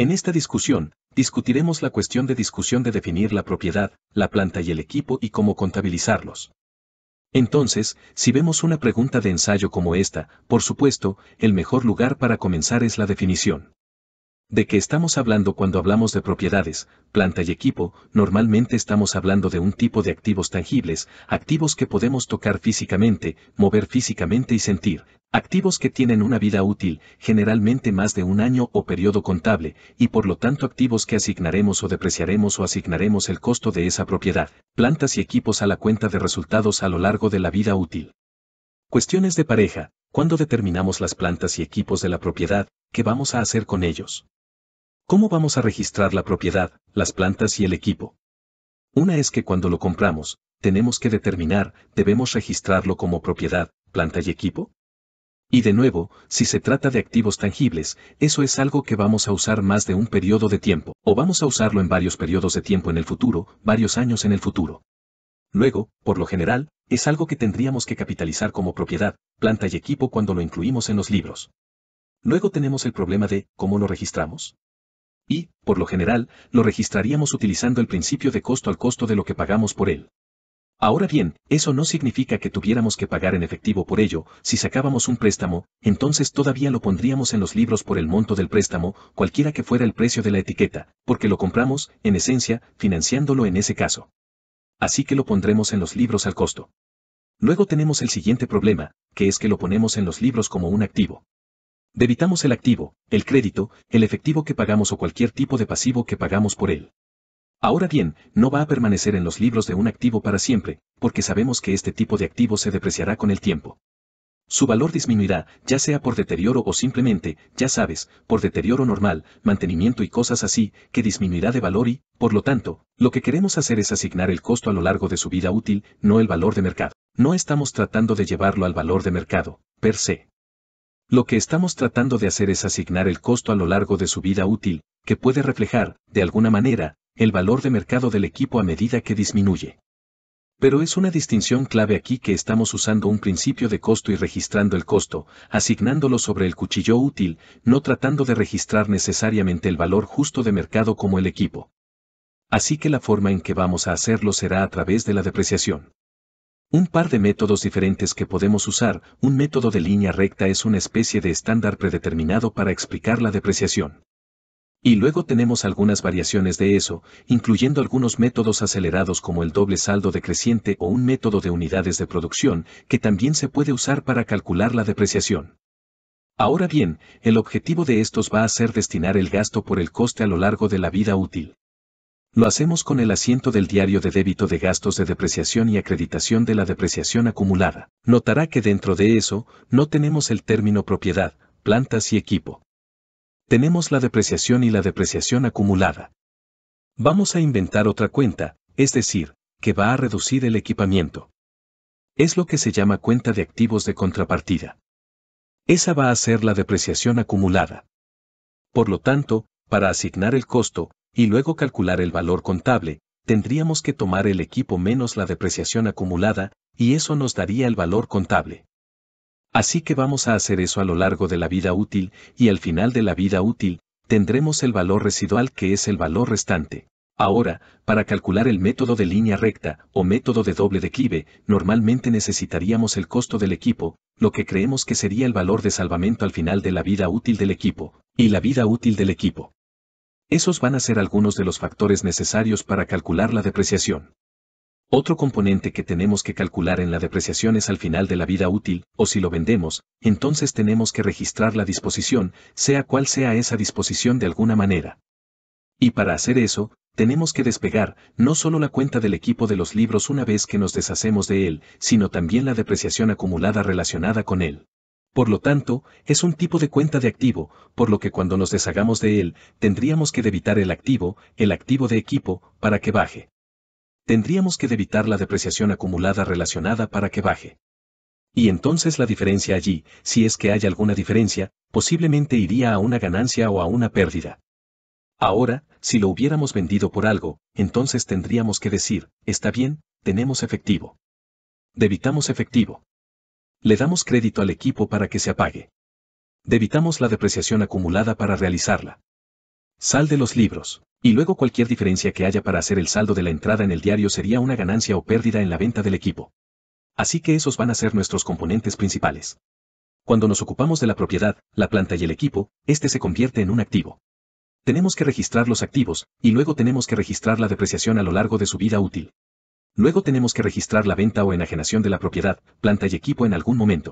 En esta discusión, discutiremos la cuestión de discusión de definir la propiedad, la planta y el equipo y cómo contabilizarlos. Entonces, si vemos una pregunta de ensayo como esta, por supuesto, el mejor lugar para comenzar es la definición. ¿De qué estamos hablando cuando hablamos de propiedades, planta y equipo? Normalmente estamos hablando de un tipo de activos tangibles, activos que podemos tocar físicamente, mover físicamente y sentir, activos que tienen una vida útil, generalmente más de un año o periodo contable, y por lo tanto activos que asignaremos o depreciaremos o asignaremos el costo de esa propiedad, plantas y equipos a la cuenta de resultados a lo largo de la vida útil. Cuestiones de pareja, ¿cuándo determinamos las plantas y equipos de la propiedad, qué vamos a hacer con ellos? ¿Cómo vamos a registrar la propiedad, las plantas y el equipo? Una es que cuando lo compramos, tenemos que determinar, debemos registrarlo como propiedad, planta y equipo. Y de nuevo, si se trata de activos tangibles, eso es algo que vamos a usar más de un periodo de tiempo, o vamos a usarlo en varios periodos de tiempo en el futuro, varios años en el futuro. Luego, por lo general, es algo que tendríamos que capitalizar como propiedad, planta y equipo cuando lo incluimos en los libros. Luego tenemos el problema de, ¿cómo lo registramos? y, por lo general, lo registraríamos utilizando el principio de costo al costo de lo que pagamos por él. Ahora bien, eso no significa que tuviéramos que pagar en efectivo por ello, si sacábamos un préstamo, entonces todavía lo pondríamos en los libros por el monto del préstamo, cualquiera que fuera el precio de la etiqueta, porque lo compramos, en esencia, financiándolo en ese caso. Así que lo pondremos en los libros al costo. Luego tenemos el siguiente problema, que es que lo ponemos en los libros como un activo. Debitamos el activo, el crédito, el efectivo que pagamos o cualquier tipo de pasivo que pagamos por él. Ahora bien, no va a permanecer en los libros de un activo para siempre, porque sabemos que este tipo de activo se depreciará con el tiempo. Su valor disminuirá, ya sea por deterioro o simplemente, ya sabes, por deterioro normal, mantenimiento y cosas así, que disminuirá de valor y, por lo tanto, lo que queremos hacer es asignar el costo a lo largo de su vida útil, no el valor de mercado. No estamos tratando de llevarlo al valor de mercado, per se. Lo que estamos tratando de hacer es asignar el costo a lo largo de su vida útil, que puede reflejar, de alguna manera, el valor de mercado del equipo a medida que disminuye. Pero es una distinción clave aquí que estamos usando un principio de costo y registrando el costo, asignándolo sobre el cuchillo útil, no tratando de registrar necesariamente el valor justo de mercado como el equipo. Así que la forma en que vamos a hacerlo será a través de la depreciación. Un par de métodos diferentes que podemos usar, un método de línea recta es una especie de estándar predeterminado para explicar la depreciación. Y luego tenemos algunas variaciones de eso, incluyendo algunos métodos acelerados como el doble saldo decreciente o un método de unidades de producción, que también se puede usar para calcular la depreciación. Ahora bien, el objetivo de estos va a ser destinar el gasto por el coste a lo largo de la vida útil. Lo hacemos con el asiento del diario de débito de gastos de depreciación y acreditación de la depreciación acumulada. Notará que dentro de eso no tenemos el término propiedad, plantas y equipo. Tenemos la depreciación y la depreciación acumulada. Vamos a inventar otra cuenta, es decir, que va a reducir el equipamiento. Es lo que se llama cuenta de activos de contrapartida. Esa va a ser la depreciación acumulada. Por lo tanto, para asignar el costo, y luego calcular el valor contable, tendríamos que tomar el equipo menos la depreciación acumulada, y eso nos daría el valor contable. Así que vamos a hacer eso a lo largo de la vida útil, y al final de la vida útil, tendremos el valor residual que es el valor restante. Ahora, para calcular el método de línea recta o método de doble declive, normalmente necesitaríamos el costo del equipo, lo que creemos que sería el valor de salvamento al final de la vida útil del equipo, y la vida útil del equipo. Esos van a ser algunos de los factores necesarios para calcular la depreciación. Otro componente que tenemos que calcular en la depreciación es al final de la vida útil, o si lo vendemos, entonces tenemos que registrar la disposición, sea cual sea esa disposición de alguna manera. Y para hacer eso, tenemos que despegar no solo la cuenta del equipo de los libros una vez que nos deshacemos de él, sino también la depreciación acumulada relacionada con él. Por lo tanto, es un tipo de cuenta de activo, por lo que cuando nos deshagamos de él, tendríamos que debitar el activo, el activo de equipo, para que baje. Tendríamos que debitar la depreciación acumulada relacionada para que baje. Y entonces la diferencia allí, si es que hay alguna diferencia, posiblemente iría a una ganancia o a una pérdida. Ahora, si lo hubiéramos vendido por algo, entonces tendríamos que decir, está bien, tenemos efectivo. Debitamos efectivo. Le damos crédito al equipo para que se apague. Debitamos la depreciación acumulada para realizarla. Sal de los libros. Y luego cualquier diferencia que haya para hacer el saldo de la entrada en el diario sería una ganancia o pérdida en la venta del equipo. Así que esos van a ser nuestros componentes principales. Cuando nos ocupamos de la propiedad, la planta y el equipo, este se convierte en un activo. Tenemos que registrar los activos, y luego tenemos que registrar la depreciación a lo largo de su vida útil. Luego tenemos que registrar la venta o enajenación de la propiedad, planta y equipo en algún momento.